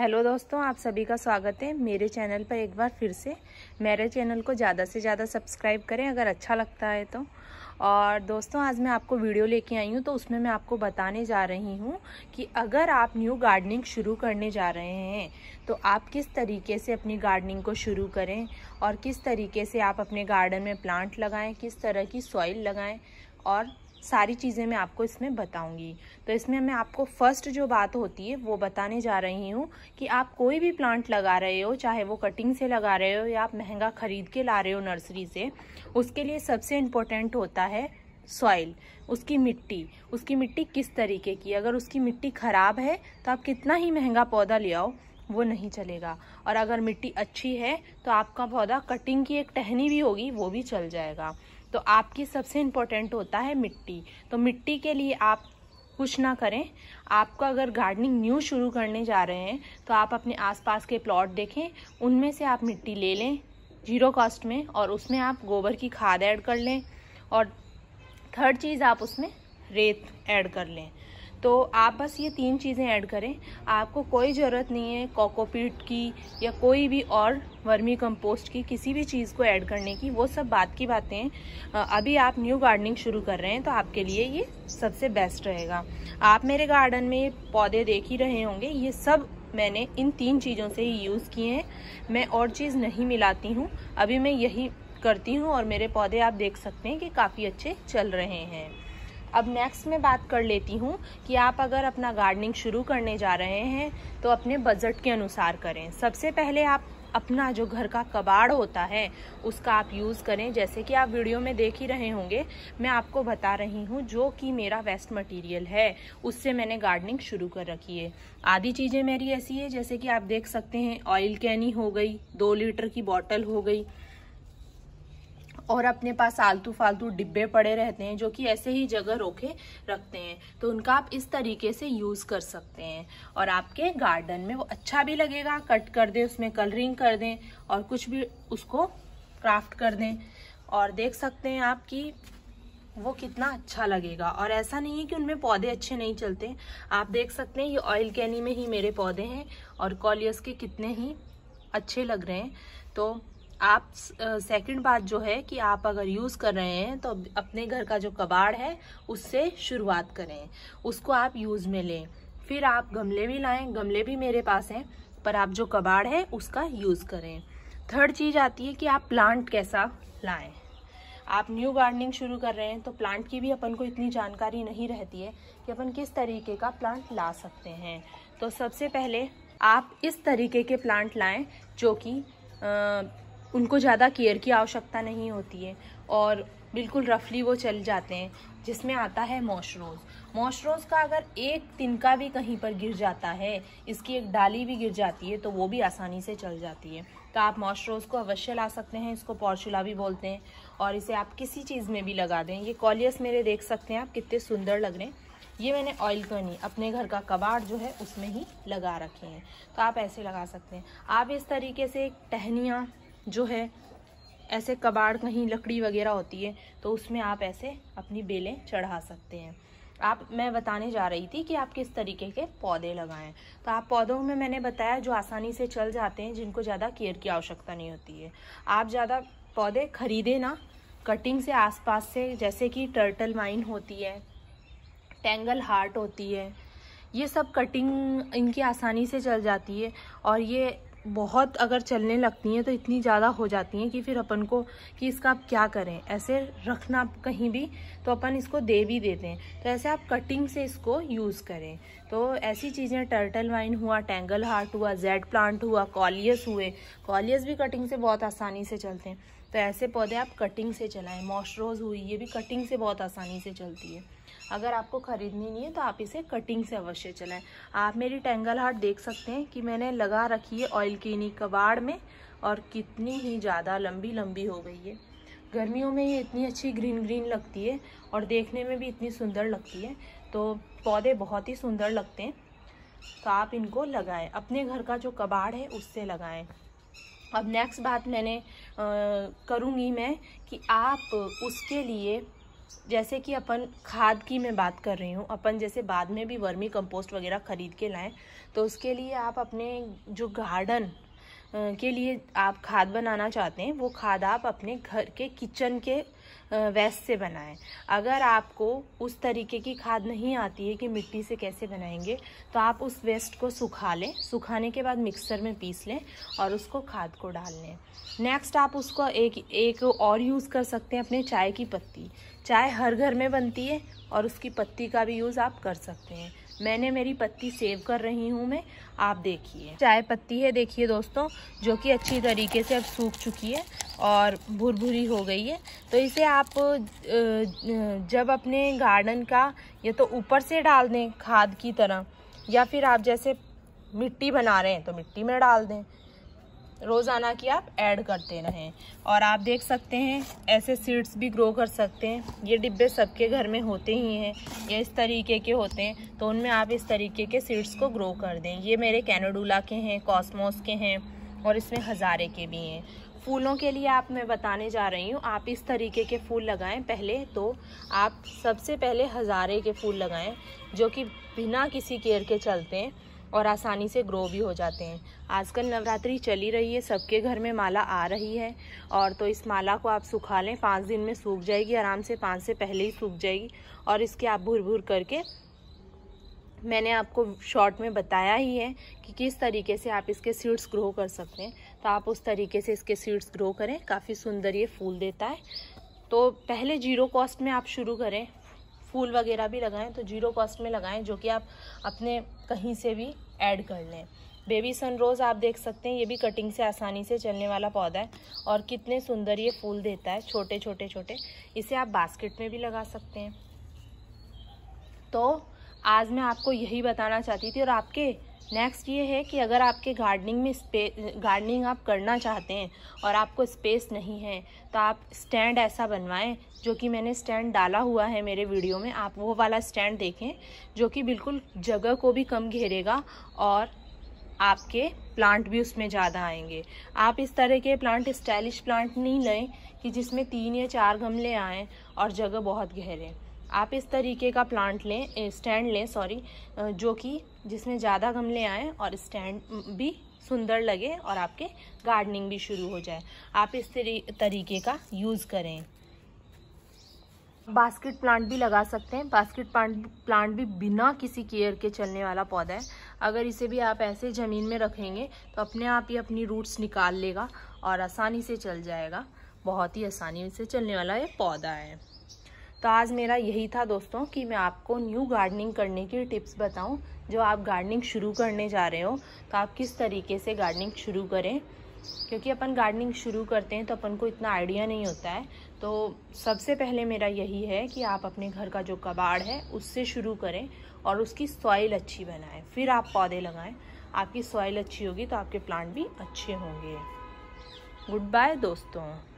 hello दोस्तों आप सभी का स्वागत है मेरे चैनल पर एक बार फिर से मेरे चैनल को ज़्यादा से ज़्यादा सब्सक्राइब करें अगर अच्छा लगता है तो और दोस्तों आज मैं आपको वीडियो लेके आई हूँ तो उसमें मैं आपको बताने जा रही हूँ कि अगर आप न्यू गार्डनिंग शुरू करने जा रहे हैं तो आप किस तरीके से अपनी गार्डनिंग को शुरू करें और किस तरीके से आप अपने गार्डन में प्लांट लगाएँ किस तरह की सॉइल लगाएँ और सारी चीज़ें मैं आपको इसमें बताऊंगी तो इसमें मैं आपको फर्स्ट जो बात होती है वो बताने जा रही हूँ कि आप कोई भी प्लांट लगा रहे हो चाहे वो कटिंग से लगा रहे हो या आप महंगा ख़रीद के ला रहे हो नर्सरी से उसके लिए सबसे इम्पोर्टेंट होता है सॉइल उसकी मिट्टी उसकी मिट्टी किस तरीके की अगर उसकी मिट्टी ख़राब है तो आप कितना ही महंगा पौधा ले आओ वो नहीं चलेगा और अगर मिट्टी अच्छी है तो आपका पौधा कटिंग की एक टहनी भी होगी वो भी चल जाएगा तो आपकी सबसे इम्पोर्टेंट होता है मिट्टी तो मिट्टी के लिए आप कुछ ना करें आपको अगर गार्डनिंग न्यू शुरू करने जा रहे हैं तो आप अपने आसपास के प्लॉट देखें उनमें से आप मिट्टी ले लें जीरो कॉस्ट में और उसमें आप गोबर की खाद ऐड कर लें और थर्ड चीज़ आप उसमें रेत ऐड कर लें तो आप बस ये तीन चीज़ें ऐड करें आपको कोई ज़रूरत नहीं है कोकोपीट की या कोई भी और वर्मी कंपोस्ट की किसी भी चीज़ को ऐड करने की वो सब बात की बातें हैं अभी आप न्यू गार्डनिंग शुरू कर रहे हैं तो आपके लिए ये सबसे बेस्ट रहेगा आप मेरे गार्डन में पौधे देख ही रहे होंगे ये सब मैंने इन तीन चीज़ों से ही यूज़ किए हैं मैं और चीज़ नहीं मिलाती हूँ अभी मैं यही करती हूँ और मेरे पौधे आप देख सकते हैं कि काफ़ी अच्छे चल रहे हैं अब नेक्स्ट मैं बात कर लेती हूँ कि आप अगर अपना गार्डनिंग शुरू करने जा रहे हैं तो अपने बजट के अनुसार करें सबसे पहले आप अपना जो घर का कबाड़ होता है उसका आप यूज़ करें जैसे कि आप वीडियो में देख ही रहे होंगे मैं आपको बता रही हूँ जो कि मेरा वेस्ट मटेरियल है उससे मैंने गार्डनिंग शुरू कर रखी है आधी चीज़ें मेरी ऐसी है जैसे कि आप देख सकते हैं ऑयल कैनी हो गई दो लीटर की बॉटल हो गई और अपने पास आलतू फालतू डिब्बे पड़े रहते हैं जो कि ऐसे ही जगह रोके रखते हैं तो उनका आप इस तरीके से यूज़ कर सकते हैं और आपके गार्डन में वो अच्छा भी लगेगा कट कर दें उसमें कलरिंग कर दें और कुछ भी उसको क्राफ्ट कर दें और देख सकते हैं आप कि वो कितना अच्छा लगेगा और ऐसा नहीं है कि उनमें पौधे अच्छे नहीं चलते आप देख सकते हैं ये ऑयल कैनी में ही मेरे पौधे हैं और कॉलियस के कितने ही अच्छे लग रहे हैं तो आप सेकंड बात जो है कि आप अगर यूज़ कर रहे हैं तो अपने घर का जो कबाड़ है उससे शुरुआत करें उसको आप यूज़ में लें फिर आप गमले भी लाएं गमले भी मेरे पास हैं पर आप जो कबाड़ है उसका यूज़ करें थर्ड चीज़ आती है कि आप प्लांट कैसा लाएं आप न्यू गार्डनिंग शुरू कर रहे हैं तो प्लांट की भी अपन को इतनी जानकारी नहीं रहती है कि अपन किस तरीके का प्लांट ला सकते हैं तो सबसे पहले आप इस तरीके के प्लांट लाएं जो कि उनको ज़्यादा केयर की आवश्यकता नहीं होती है और बिल्कुल रफली वो चल जाते हैं जिसमें आता है मॉशरोज मॉशरोज का अगर एक तिनका भी कहीं पर गिर जाता है इसकी एक डाली भी गिर जाती है तो वो भी आसानी से चल जाती है तो आप मॉशरोज को अवश्य ला सकते हैं इसको पॉर्चुला भी बोलते हैं और इसे आप किसी चीज़ में भी लगा दें ये कॉलियस मेरे देख सकते हैं आप कितने सुंदर लग रहे हैं ये मैंने ऑयल करनी अपने घर का कबाड़ जो है उसमें ही लगा रखे हैं तो आप ऐसे लगा सकते हैं आप इस तरीके से टहनियाँ जो है ऐसे कबाड़ कहीं लकड़ी वगैरह होती है तो उसमें आप ऐसे अपनी बेलें चढ़ा सकते हैं आप मैं बताने जा रही थी कि आप किस तरीके के पौधे लगाएं तो आप पौधों में मैंने बताया जो आसानी से चल जाते हैं जिनको ज़्यादा केयर की आवश्यकता नहीं होती है आप ज़्यादा पौधे खरीदे ना कटिंग से आसपास से जैसे कि टर्टल माइन होती है टेंगल हार्ट होती है ये सब कटिंग इनकी आसानी से चल जाती है और ये बहुत अगर चलने लगती हैं तो इतनी ज़्यादा हो जाती हैं कि फिर अपन को कि इसका आप क्या करें ऐसे रखना कहीं भी तो अपन इसको दे भी देते हैं तो ऐसे आप कटिंग से इसको यूज़ करें तो ऐसी चीज़ें टर्टल वाइन हुआ टेंगल हार्ट हुआ जेड प्लांट हुआ कॉलियस हुए कॉलियस भी कटिंग से बहुत आसानी से चलते हैं तो ऐसे पौधे आप कटिंग से चलाएं मॉशरोज़ हुई ये भी कटिंग से बहुत आसानी से चलती है अगर आपको ख़रीदनी नहीं है तो आप इसे कटिंग से अवश्य चलाएं आप मेरी टेंगल हार्ट देख सकते हैं कि मैंने लगा रखी है ऑयल की इन्हीं कबाड़ में और कितनी ही ज़्यादा लंबी लंबी हो गई है गर्मियों में ये इतनी अच्छी ग्रीन ग्रीन लगती है और देखने में भी इतनी सुंदर लगती है तो पौधे बहुत ही सुंदर लगते हैं तो आप इनको लगाएं अपने घर का जो कबाड़ है उससे लगाएं अब नेक्स्ट बात मैंने करूँगी मैं कि आप उसके लिए जैसे कि अपन खाद की मैं बात कर रही हूँ अपन जैसे बाद में भी वर्मी कंपोस्ट वगैरह ख़रीद के लाएं तो उसके लिए आप अपने जो गार्डन के लिए आप खाद बनाना चाहते हैं वो खाद आप अपने घर के किचन के वेस्ट से बनाएं अगर आपको उस तरीके की खाद नहीं आती है कि मिट्टी से कैसे बनाएंगे तो आप उस वेस्ट को सुखा लें सुखाने के बाद मिक्सर में पीस लें और उसको खाद को डाल लें नेक्स्ट आप उसको एक एक और यूज़ कर सकते हैं अपने चाय की पत्ती चाय हर घर में बनती है और उसकी पत्ती का भी यूज़ आप कर सकते हैं मैंने मेरी पत्ती सेव कर रही हूँ मैं आप देखिए चाय पत्ती है देखिए दोस्तों जो कि अच्छी तरीके से अब सूख चुकी है और भुरभुरी हो गई है तो इसे आप जब अपने गार्डन का या तो ऊपर से डाल दें खाद की तरह या फिर आप जैसे मिट्टी बना रहे हैं तो मिट्टी में डाल दें रोज़ाना की आप ऐड करते रहें और आप देख सकते हैं ऐसे सीड्स भी ग्रो कर सकते हैं ये डिब्बे सबके घर में होते ही हैं ये इस तरीके के होते हैं तो उनमें आप इस तरीके के सीड्स को ग्रो कर दें ये मेरे कैनोडूला के हैं कॉस्मोस के हैं और इसमें हज़ारे के भी हैं फूलों के लिए आप मैं बताने जा रही हूँ आप इस तरीके के फूल लगाएं पहले तो आप सबसे पहले हज़ारे के फूल लगाएं जो कि बिना किसी केयर के चलते हैं और आसानी से ग्रो भी हो जाते हैं आजकल नवरात्रि चली रही है सबके घर में माला आ रही है और तो इस माला को आप सुखा लें पाँच दिन में सूख जाएगी आराम से पाँच से पहले ही सूख जाएगी और इसके आप भूर भूर करके मैंने आपको शॉर्ट में बताया ही है कि किस तरीके से आप इसके सीड्स ग्रो कर सकते हैं तो आप उस तरीके से इसके सीड्स ग्रो करें काफ़ी सुंदर ये फूल देता है तो पहले जीरो कॉस्ट में आप शुरू करें फूल वगैरह भी लगाएं तो जीरो कॉस्ट में लगाएं जो कि आप अपने कहीं से भी ऐड कर लें बेबी सन रोज़ आप देख सकते हैं ये भी कटिंग से आसानी से चलने वाला पौधा है और कितने सुंदर ये फूल देता है छोटे छोटे छोटे इसे आप बास्केट में भी लगा सकते हैं तो आज मैं आपको यही बताना चाहती थी और आपके नेक्स्ट ये है कि अगर आपके गार्डनिंग में स्पे गार्डनिंग आप करना चाहते हैं और आपको स्पेस नहीं है तो आप स्टैंड ऐसा बनवाएं जो कि मैंने स्टैंड डाला हुआ है मेरे वीडियो में आप वो वाला स्टैंड देखें जो कि बिल्कुल जगह को भी कम घेरेगा और आपके प्लांट भी उसमें ज़्यादा आएंगे आप इस तरह के प्लांट स्टाइलिश प्लांट नहीं लें कि जिसमें तीन या चार गमले आएँ और जगह बहुत घेरें आप इस तरीके का प्लांट लें स्टैंड लें सॉरी जो कि जिसमें ज़्यादा गमले आएँ और स्टैंड भी सुंदर लगे और आपके गार्डनिंग भी शुरू हो जाए आप इस तरीके का यूज़ करें बास्केट प्लांट भी लगा सकते हैं बास्केट प्लांट प्लांट भी बिना किसी केयर के चलने वाला पौधा है अगर इसे भी आप ऐसे ज़मीन में रखेंगे तो अपने आप ही अपनी रूट्स निकाल लेगा और आसानी से चल जाएगा बहुत ही आसानी से चलने वाला ये पौधा है तो आज मेरा यही था दोस्तों कि मैं आपको न्यू गार्डनिंग करने की टिप्स बताऊं जो आप गार्डनिंग शुरू करने जा रहे हो तो आप किस तरीके से गार्डनिंग शुरू करें क्योंकि अपन गार्डनिंग शुरू करते हैं तो अपन को इतना आइडिया नहीं होता है तो सबसे पहले मेरा यही है कि आप अपने घर का जो कबाड़ है उससे शुरू करें और उसकी सॉइल अच्छी बनाएं फिर आप पौधे लगाएं आपकी सॉइल अच्छी होगी तो आपके प्लांट भी अच्छे होंगे गुड बाय दोस्तों